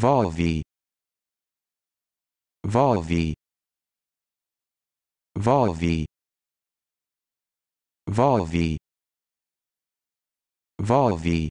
Volvi. Volvi. Volvi. Volvi. Volvi.